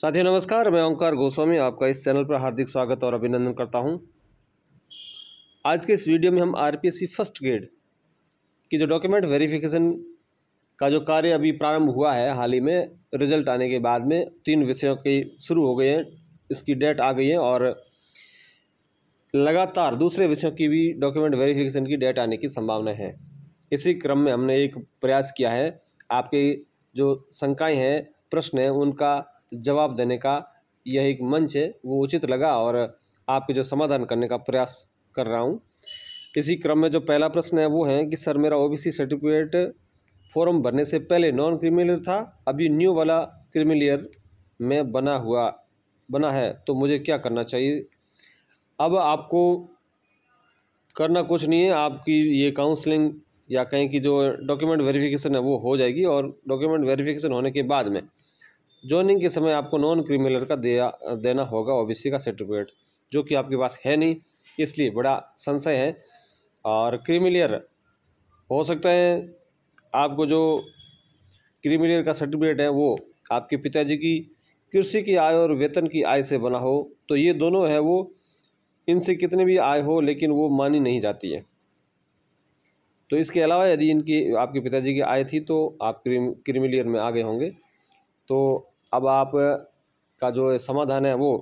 साथियों नमस्कार मैं ओंकार गोस्वामी आपका इस चैनल पर हार्दिक स्वागत और अभिनंदन करता हूं आज के इस वीडियो में हम आरपीएससी फर्स्ट ग्रेड की जो डॉक्यूमेंट वेरिफिकेशन का जो कार्य अभी प्रारंभ हुआ है हाल ही में रिजल्ट आने के बाद में तीन विषयों के शुरू हो गए हैं इसकी डेट आ गई है और लगातार दूसरे विषयों की भी डॉक्यूमेंट वेरीफिकेशन की डेट आने की संभावना है इसी क्रम में हमने एक प्रयास किया है आपके जो शंकाएँ हैं प्रश्न हैं उनका जवाब देने का यह एक मंच है वो उचित लगा और आपके जो समाधान करने का प्रयास कर रहा हूँ इसी क्रम में जो पहला प्रश्न है वो है कि सर मेरा ओबीसी सर्टिफिकेट फॉर्म भरने से पहले नॉन क्रिमिनल था अभी न्यू वाला क्रिमिलियर में बना हुआ बना है तो मुझे क्या करना चाहिए अब आपको करना कुछ नहीं है आपकी ये काउंसलिंग या कहीं की जो डॉक्यूमेंट वेरिफिकेशन है वो हो जाएगी और डॉक्यूमेंट वेरिफिकेशन होने के बाद में जॉइनिंग के समय आपको नॉन क्रिमिनलर का दिया देना होगा ओ का सर्टिफिकेट जो कि आपके पास है नहीं इसलिए बड़ा संशय है और क्रिमिलियर हो सकता है आपको जो क्रिमिलियर का सर्टिफिकेट है वो आपके पिताजी की कृषि की आय और वेतन की आय से बना हो तो ये दोनों है वो इनसे कितने भी आय हो लेकिन वो मानी नहीं जाती है तो इसके अलावा यदि इनकी आपके पिताजी की आय थी तो आप क्रिम क्रिमिलियर में आ गए होंगे तो अब आप का जो समाधान है वो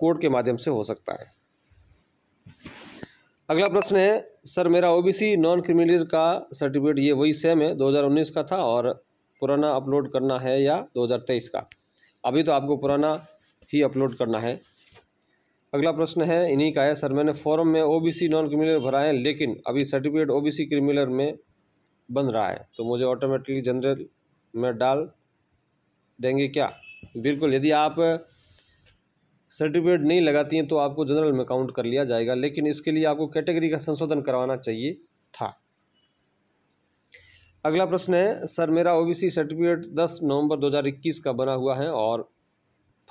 कोर्ट के माध्यम से हो सकता है अगला प्रश्न है सर मेरा ओबीसी नॉन क्रिमिनल का सर्टिफिकेट ये वही सेम है 2019 का था और पुराना अपलोड करना है या 2023 का अभी तो आपको पुराना ही अपलोड करना है अगला प्रश्न है इन्हीं का है सर मैंने फॉर्म में ओबीसी नॉन क्रिमिनल भरा है लेकिन अभी सर्टिफिकेट ओबीसी क्रिमिनल में बन रहा है तो मुझे ऑटोमेटिकली जनरल में डाल देंगे क्या बिल्कुल यदि आप सर्टिफिकेट नहीं लगाती हैं तो आपको जनरल में काउंट कर लिया जाएगा लेकिन इसके लिए आपको कैटेगरी का संशोधन करवाना चाहिए था अगला प्रश्न है सर मेरा ओबीसी सर्टिफिकेट 10 नवंबर 2021 का बना हुआ है और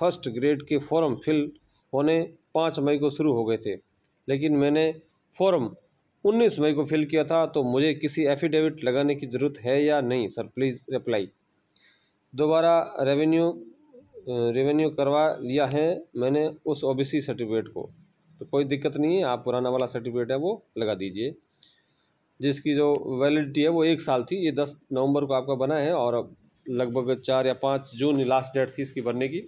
फर्स्ट ग्रेड के फॉर्म फिल होने पाँच मई को शुरू हो गए थे लेकिन मैंने फॉर्म उन्नीस मई को फिल किया था तो मुझे किसी एफिडेविट लगाने की ज़रूरत है या नहीं सर प्लीज़ रिप्लाई दोबारा रेवेन्यू रेवेन्यू करवा लिया है मैंने उस ओबीसी सर्टिफिकेट को तो कोई दिक्कत नहीं है आप पुराना वाला सर्टिफिकेट है वो लगा दीजिए जिसकी जो वैलिडिटी है वो एक साल थी ये दस नवंबर को आपका बना है और लगभग चार या पाँच जून लास्ट डेट थी इसकी भरने की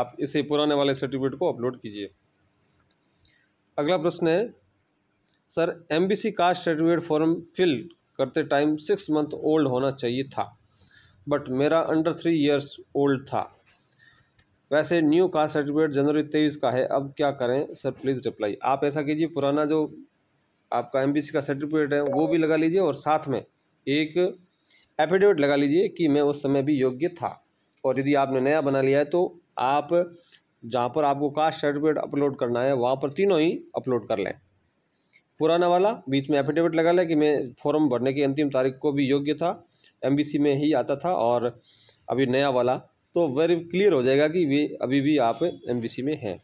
आप इसे पुराने वाले सर्टिफिकेट को अपलोड कीजिए अगला प्रश्न है sir C caste certificate form fill करते टाइम सिक्स मंथ ओल्ड होना चाहिए था बट मेरा अंडर थ्री ईयर्स ओल्ड था वैसे न्यू कास्ट सर्टिफिकेट जनवरी तेईस का है अब क्या करें सर प्लीज़ रिप्लाई आप ऐसा कीजिए पुराना जो आपका एम का सर्टिफिकेट है वो भी लगा लीजिए और साथ में एक एफिडेविट लगा लीजिए कि मैं उस समय भी योग्य था और यदि आपने नया बना लिया है तो आप जहाँ पर आपको कास्ट सर्टिफिकेट अपलोड करना है वहाँ पर तीनों ही अपलोड कर लें पुराना वाला बीच में एफिडेविट लगा लें कि मैं फॉर्म भरने की अंतिम तारीख को भी योग्य था एमबीसी में ही आता था और अभी नया वाला तो वेरी क्लियर हो जाएगा कि वे अभी भी आप एमबीसी में हैं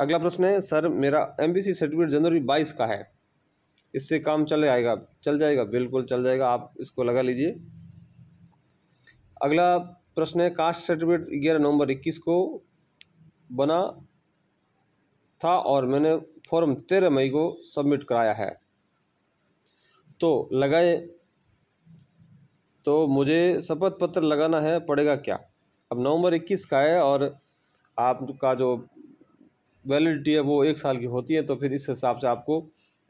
अगला प्रश्न है सर मेरा एमबीसी सर्टिफिकेट जनवरी बाईस का है इससे काम चल आएगा चल जाएगा बिल्कुल चल जाएगा आप इसको लगा लीजिए अगला प्रश्न है कास्ट सर्टिफिकेट ग्यारह नवंबर इक्कीस को बना था और मैंने फॉर्म तेरह मई को सबमिट कराया है तो लगाए तो मुझे शपथ पत्र लगाना है पड़ेगा क्या अब नवंबर इक्कीस का है और आपका जो वैलिडिटी है वो एक साल की होती है तो फिर इस हिसाब से आपको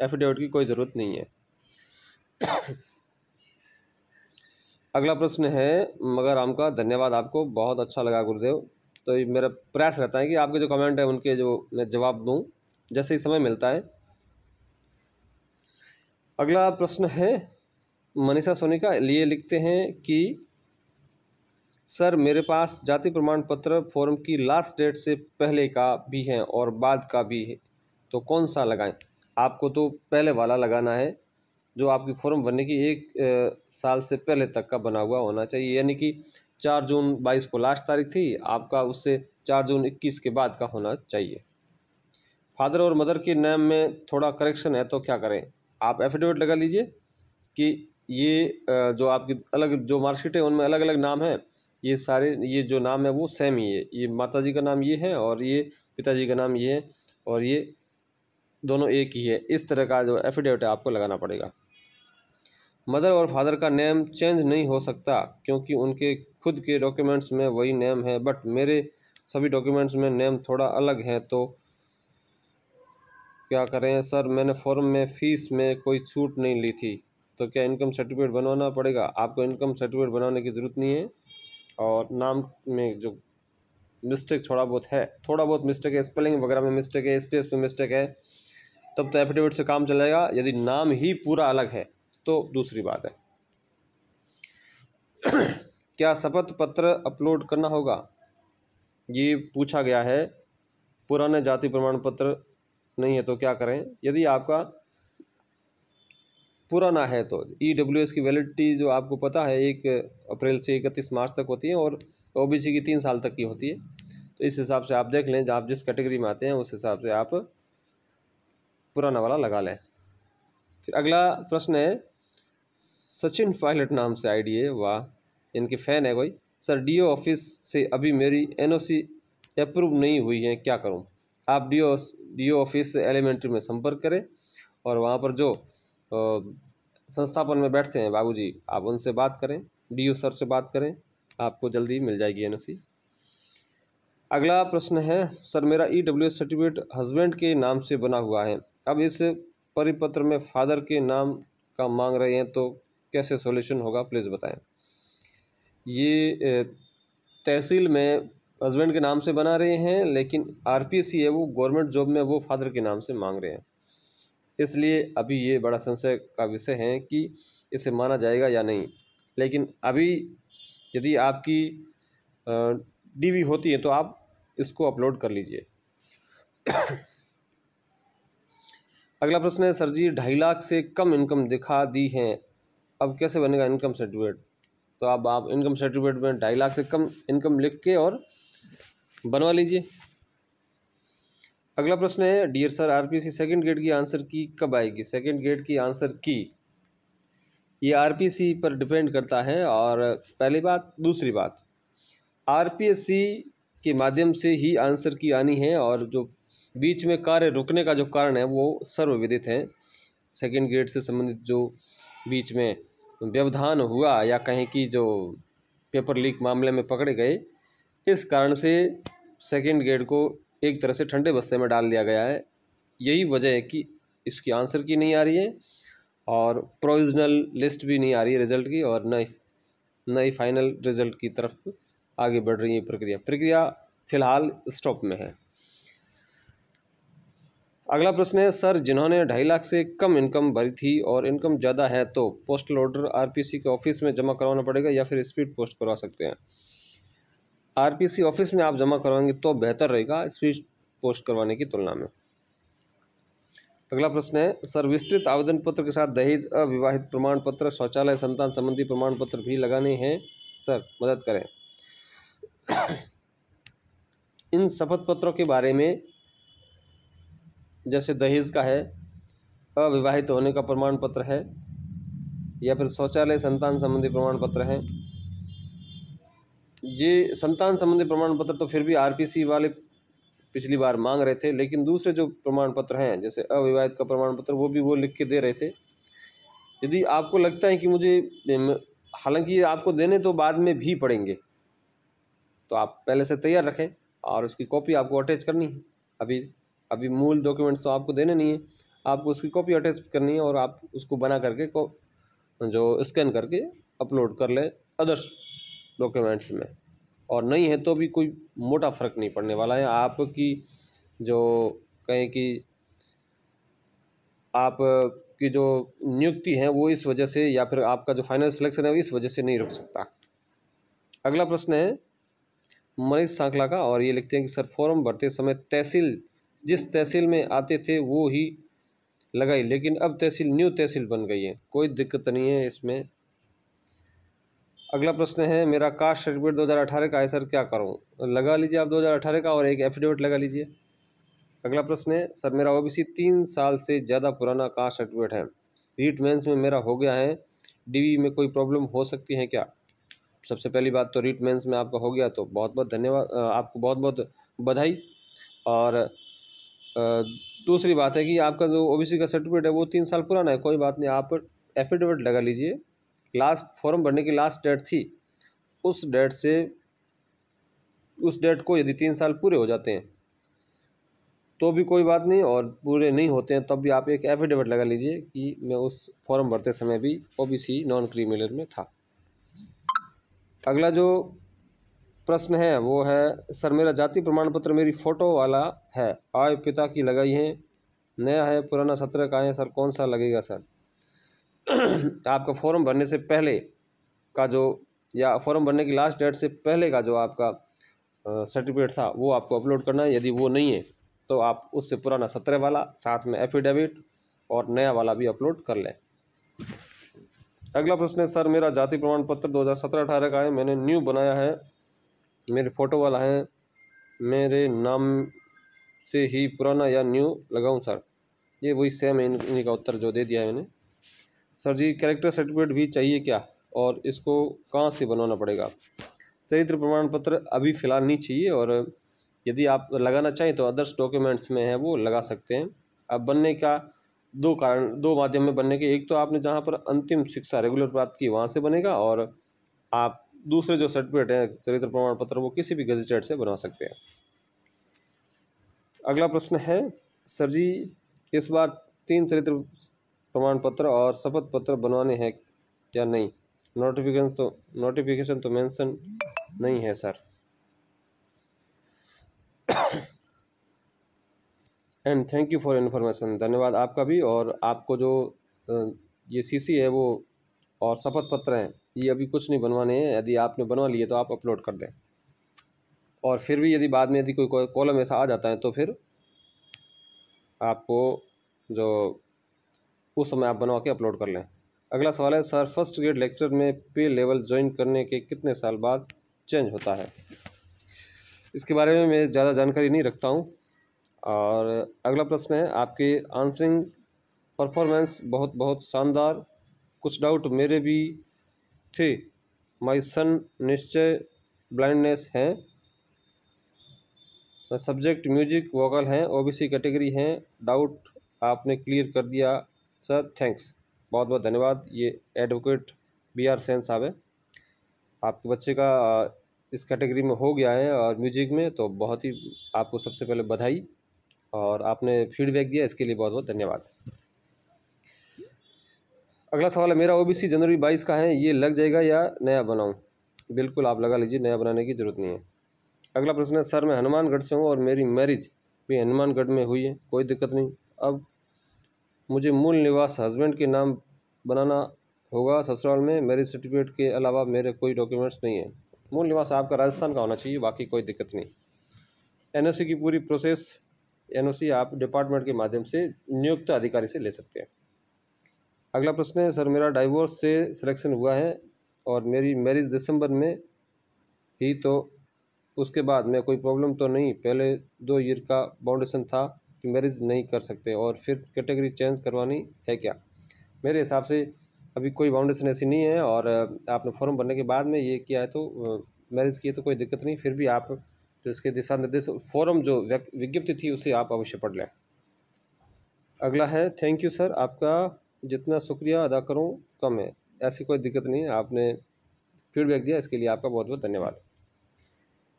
एफिडेविट की कोई ज़रूरत नहीं है अगला प्रश्न है मगर राम का धन्यवाद आपको बहुत अच्छा लगा गुरुदेव तो ये मेरा प्रयास रहता है कि आपके जो कमेंट है उनके जो मैं जवाब दूँ जैसे ही समय मिलता है अगला प्रश्न है मनीषा सोनी का लिए लिखते हैं कि सर मेरे पास जाति प्रमाण पत्र फॉर्म की लास्ट डेट से पहले का भी है और बाद का भी है तो कौन सा लगाएं आपको तो पहले वाला लगाना है जो आपकी फॉर्म भरने की एक साल से पहले तक का बना हुआ होना चाहिए यानी कि चार जून बाईस को लास्ट तारीख थी आपका उससे चार जून इक्कीस के बाद का होना चाहिए फादर और मदर के नेम में थोड़ा करेक्शन है तो क्या करें आप एफिडेविट लगा लीजिए कि ये जो आपकी अलग जो मार्कशीट है उनमें अलग अलग नाम है ये सारे ये जो नाम है वो सेम ही है ये माता जी का नाम ये है और ये पिताजी का नाम ये है और ये दोनों एक ही है इस तरह का जो एफिडेविट है आपको लगाना पड़ेगा मदर और फादर का नेम चेंज नहीं हो सकता क्योंकि उनके खुद के डॉक्यूमेंट्स में वही नेम है बट मेरे सभी डॉक्यूमेंट्स में नेम थोड़ा अलग है तो क्या करें सर मैंने फॉर्म में फ़ीस में कोई छूट नहीं ली थी तो क्या इनकम सर्टिफिकेट बनवाना पड़ेगा आपको इनकम सर्टिफिकेट बनाने की ज़रूरत नहीं है और नाम में जो मिस्टेक थोड़ा बहुत है थोड़ा बहुत मिस्टेक है स्पेलिंग वगैरह में मिस्टेक है स्पेस में मिस्टेक है तब तो एफिडेविट से काम चलेगा यदि नाम ही पूरा अलग है तो दूसरी बात है क्या शपथ पत्र अपलोड करना होगा ये पूछा गया है पुराने जाति प्रमाण पत्र नहीं है तो क्या करें यदि आपका पुराना है तो ई डब्ल्यू एस की वैलिडिटी जो आपको पता है एक अप्रैल से इकतीस मार्च तक होती है और ओ बी सी की तीन साल तक की होती है तो इस हिसाब से आप देख लें आप जिस कैटेगरी में आते हैं उस हिसाब से आप पुराना वाला लगा लें फिर अगला प्रश्न है सचिन पायलट नाम से आईडी है वाह इनके फ़ैन है कोई सर डीओ ऑफिस से अभी मेरी एनओसी अप्रूव नहीं हुई है क्या करूं आप डीओ डीओ ऑफिस एलिमेंट्री में संपर्क करें और वहां पर जो तो संस्थापन में बैठते हैं जी आप उनसे बात करें डी सर से बात करें आपको जल्दी मिल जाएगी एन अगला प्रश्न है सर मेरा ई डब्ल्यू सर्टिफिकेट हस्बैंड के नाम से बना हुआ है अब इस परिपत्र में फादर के नाम का मांग रहे हैं तो कैसे सॉल्यूशन होगा प्लीज़ बताएं ये तहसील में हस्बैंड के नाम से बना रहे हैं लेकिन आरपीसी है वो गवर्नमेंट जॉब में वो फादर के नाम से मांग रहे हैं इसलिए अभी ये बड़ा संशय का विषय है कि इसे माना जाएगा या नहीं लेकिन अभी यदि आपकी डीवी होती है तो आप इसको अपलोड कर लीजिए अगला प्रश्न है सर जी ढाई लाख से कम इनकम दिखा दी है अब कैसे बनेगा इनकम सर्टिफिकेट तो अब आप, आप इनकम सर्टिफिकेट में ढाई लाख से कम इनकम लिख के और बनवा लीजिए अगला प्रश्न है dear sir RPC second grade की आंसर की कब आएगी सेकंड ग्रेड की आंसर की ये आरपीसी पर डिपेंड करता है और पहली बात दूसरी बात आरपीएससी के माध्यम से ही आंसर की आनी है और जो बीच में कार्य रुकने का जो कारण है वो सर्वविदित है सेकेंड ग्रेड से संबंधित जो बीच में व्यवधान हुआ या कहें कि जो पेपर लीक मामले में पकड़े गए इस कारण से सेकेंड ग्रेड को एक तरह से ठंडे बस्ते में डाल दिया गया है यही वजह है कि इसकी आंसर की नहीं आ रही है और प्रोविजनल लिस्ट भी नहीं आ रही है रिज़ल्ट की और न नई ही फाइनल रिज़ल्ट की तरफ आगे बढ़ रही है प्रक्रिया प्रक्रिया फिलहाल स्टॉप में है अगला प्रश्न है सर जिन्होंने ढाई लाख से कम इनकम भरी थी और इनकम ज़्यादा है तो पोस्टल ऑर्डर आरपीसी के ऑफिस में जमा करवाना पड़ेगा या फिर स्पीड पोस्ट करवा सकते हैं आरपीसी ऑफिस में आप जमा करवाएंगे तो बेहतर रहेगा स्पीड पोस्ट करवाने की तुलना में अगला प्रश्न है सर विस्तृत आवेदन पत्र के साथ दहेज अविवाहित प्रमाण पत्र शौचालय संतान संबंधी प्रमाण पत्र भी लगाने हैं सर मदद करें इन शपथ पत्रों के बारे में जैसे दहेज का है अविवाहित होने का प्रमाण पत्र है या फिर शौचालय संतान संबंधी प्रमाण पत्र है ये संतान संबंधी प्रमाण पत्र तो फिर भी आरपीसी वाले पिछली बार मांग रहे थे लेकिन दूसरे जो प्रमाण पत्र हैं जैसे अविवाहित का प्रमाण पत्र वो भी वो लिख के दे रहे थे यदि आपको लगता है कि मुझे हालांकि ये आपको देने तो बाद में भी पड़ेंगे तो आप पहले से तैयार रखें और उसकी कॉपी आपको अटैच करनी है अभी अभी मूल डॉक्यूमेंट्स तो आपको देने नहीं है आपको उसकी कॉपी अटैच करनी है और आप उसको बना करके जो स्कैन करके अपलोड कर लें अदर्श डॉक्यूमेंट्स में और नहीं है तो भी कोई मोटा फ़र्क नहीं पड़ने वाला है आपकी जो कहें कि आप की जो नियुक्ति है वो इस वजह से या फिर आपका जो फाइनल सिलेक्शन है वो इस वजह से नहीं रुक सकता अगला प्रश्न है मनीष सांकला का और ये लिखते हैं कि सर फॉर्म भरते समय तहसील जिस तहसील में आते थे वो ही लगाई लेकिन अब तहसील न्यू तहसील बन गई है कोई दिक्कत नहीं है इसमें अगला प्रश्न है मेरा कास्ट सर्टिफिकेट 2018 का है सर क्या करूं लगा लीजिए आप 2018 का और एक एफिडेविट लगा लीजिए अगला प्रश्न है सर मेरा ओबीसी तीन साल से ज़्यादा पुराना कास्ट सर्टिफिकेट है रीट मेंस में मेरा हो गया है डीवी में कोई प्रॉब्लम हो सकती है क्या सबसे पहली बात तो रीट मेंस में आपका हो गया तो बहुत बहुत धन्यवाद आपको बहुत बहुत बधाई और दूसरी बात है कि आपका जो सी का सर्टिफिकेट है वो तीन साल पुराना है कोई बात नहीं आप एफिडेविट लगा लीजिए लास्ट फॉर्म भरने की लास्ट डेट थी उस डेट से उस डेट को यदि तीन साल पूरे हो जाते हैं तो भी कोई बात नहीं और पूरे नहीं होते हैं तब भी आप एक एफिडेविट लगा लीजिए कि मैं उस फॉर्म भरते समय भी ओबीसी नॉन क्रीमिलर में था अगला जो प्रश्न है वो है सर मेरा जाति प्रमाण पत्र मेरी फ़ोटो वाला है आय पिता की लगाई है नया है पुराना सत्र का है सर कौन सा लगेगा सर तो आपका फॉर्म भरने से पहले का जो या फॉर्म भरने की लास्ट डेट से पहले का जो आपका सर्टिफिकेट था वो आपको अपलोड करना है यदि वो नहीं है तो आप उससे पुराना सत्रह वाला साथ में एफिडेविट और नया वाला भी अपलोड कर लें अगला प्रश्न है सर मेरा जाति प्रमाण पत्र 2017-18 का है मैंने न्यू बनाया है मेरे फोटो वाला है मेरे नाम से ही पुराना या न्यू लगाऊं सर ये वही सेम इनका उत्तर जो दे दिया है मैंने सर जी कैरेक्टर सर्टिफिकेट भी चाहिए क्या और इसको कहाँ से बनवाना पड़ेगा चरित्र प्रमाण पत्र अभी फ़िलहाल नहीं चाहिए और यदि आप लगाना चाहें तो अदर्स डॉक्यूमेंट्स में है वो लगा सकते हैं अब बनने का दो कारण दो माध्यम में बनने के एक तो आपने जहाँ पर अंतिम शिक्षा रेगुलर प्राप्त की वहाँ से बनेगा और आप दूसरे जो सर्टिफिकेट हैं चरित्र प्रमाण पत्र वो किसी भी गजटेड से बनवा सकते हैं अगला प्रश्न है सर जी इस बार तीन चरित्र प्रमाण पत्र और शपथ पत्र बनवाने हैं या नहीं नोटिफिकेशन तो नोटिफिकेशन तो मेंशन नहीं है sir and thank you for information धन्यवाद आपका भी और आपको जो ये सीसी है वो और शपथ पत्र हैं ये अभी कुछ नहीं बनवाने हैं यदि आपने बनवा लिए तो आप अपलोड कर दें और फिर भी यदि बाद में यदि कोई कॉलम ऐसा आ जाता है तो फिर आपको जो उस समय आप बनवा के अपलोड कर लें अगला सवाल है सर फर्स्ट ग्रेड लेक्चर में पे लेवल ज्वाइन करने के कितने साल बाद चेंज होता है इसके बारे में मैं ज़्यादा जानकारी नहीं रखता हूँ और अगला प्रश्न है आपके आंसरिंग परफॉर्मेंस बहुत बहुत शानदार कुछ डाउट मेरे भी थे माई सन निश्चय ब्लाइंडनेस हैं सब्जेक्ट म्यूजिक वोकल हैं ओबीसी कैटेगरी हैं डाउट आपने क्लियर कर दिया सर थैंक्स बहुत बहुत धन्यवाद ये एडवोकेट बी आर सेन साहब है आपके बच्चे का इस कैटेगरी में हो गया है और म्यूजिक में तो बहुत ही आपको सबसे पहले बधाई और आपने फीडबैक दिया इसके लिए बहुत बहुत धन्यवाद अगला सवाल है मेरा ओबीसी जनवरी बाईस का है ये लग जाएगा या नया बनाऊँ बिल्कुल आप लगा लीजिए नया बनाने की ज़रूरत नहीं है अगला प्रश्न है सर मैं हनुमानगढ़ से हूँ और मेरी मैरिज भी हनुमानगढ़ में हुई है कोई दिक्कत नहीं अब मुझे मूल निवास हस्बैंड के नाम बनाना होगा ससुराल में मेरे सर्टिफिकेट के अलावा मेरे कोई डॉक्यूमेंट्स नहीं है मूल निवास आपका राजस्थान का होना चाहिए बाकी कोई दिक्कत नहीं एनओसी की पूरी प्रोसेस एनओसी आप डिपार्टमेंट के माध्यम से नियुक्त अधिकारी से ले सकते हैं अगला प्रश्न है सर मेरा डाइवोर्स से सिलेक्शन हुआ है और मेरी मैरिज दिसंबर में ही तो उसके बाद मैं कोई प्रॉब्लम तो नहीं पहले दो ईयर का बाउंडेशन था कि मैरिज नहीं कर सकते और फिर कैटेगरी चेंज करवानी है क्या मेरे हिसाब से अभी कोई बाउंडेशन ऐसी नहीं है और आपने फॉर्म भरने के बाद में ये किया है तो मैरिज की तो कोई दिक्कत नहीं फिर भी आप तो इसके दिशा निर्देश फॉरम जो विज्ञप्ति थी उसे आप अवश्य पढ़ लें अगला है थैंक यू सर आपका जितना शुक्रिया अदा करूँ कम है ऐसी कोई दिक्कत नहीं है आपने फीडबैक दिया इसके लिए आपका बहुत बहुत धन्यवाद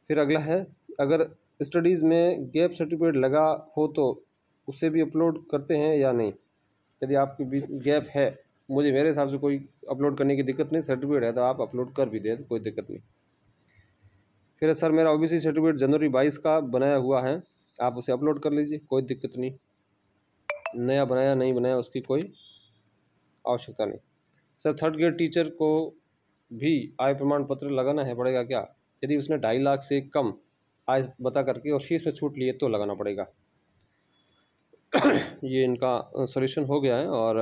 फिर अगला है अगर स्टडीज़ में गैप सर्टिफिकेट लगा हो तो उसे भी अपलोड करते हैं या नहीं यदि आपके बीच गैप है मुझे मेरे हिसाब से कोई अपलोड करने की दिक्कत नहीं सर्टिफिकेट है तो आप अपलोड कर भी दें तो कोई दिक्कत नहीं फिर सर मेरा ओबीसी सर्टिफिकेट जनवरी बाईस का बनाया हुआ है आप उसे अपलोड कर लीजिए कोई दिक्कत नहीं नया बनाया नहीं बनाया उसकी कोई आवश्यकता नहीं सर थर्ड ग्रेड टीचर को भी आय प्रमाण पत्र लगाना है पड़ेगा क्या यदि उसने ढाई लाख से कम आज बता करके और फीस में छूट लिए तो लगाना पड़ेगा ये इनका सोल्यूशन हो गया है और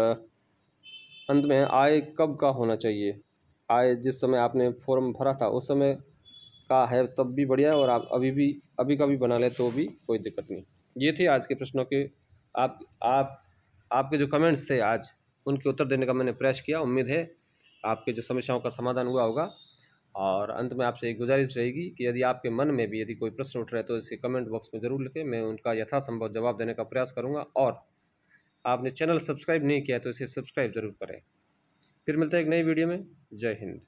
अंत में आय कब का होना चाहिए आय जिस समय आपने फॉर्म भरा था उस समय का है तब भी बढ़िया है और आप अभी भी अभी का भी बना लें तो भी कोई दिक्कत नहीं ये थे आज के प्रश्नों के आप आप आपके जो कमेंट्स थे आज उनके उत्तर देने का मैंने प्रयास किया उम्मीद है आपके जो समस्याओं का समाधान हुआ होगा और अंत में आपसे एक गुजारिश रहेगी कि यदि आपके मन में भी यदि कोई प्रश्न उठ रहे तो इसके कमेंट बॉक्स में ज़रूर लिखें मैं उनका यथासंभव जवाब देने का प्रयास करूँगा और आपने चैनल सब्सक्राइब नहीं किया तो इसे सब्सक्राइब ज़रूर करें फिर मिलते हैं एक नई वीडियो में जय हिंद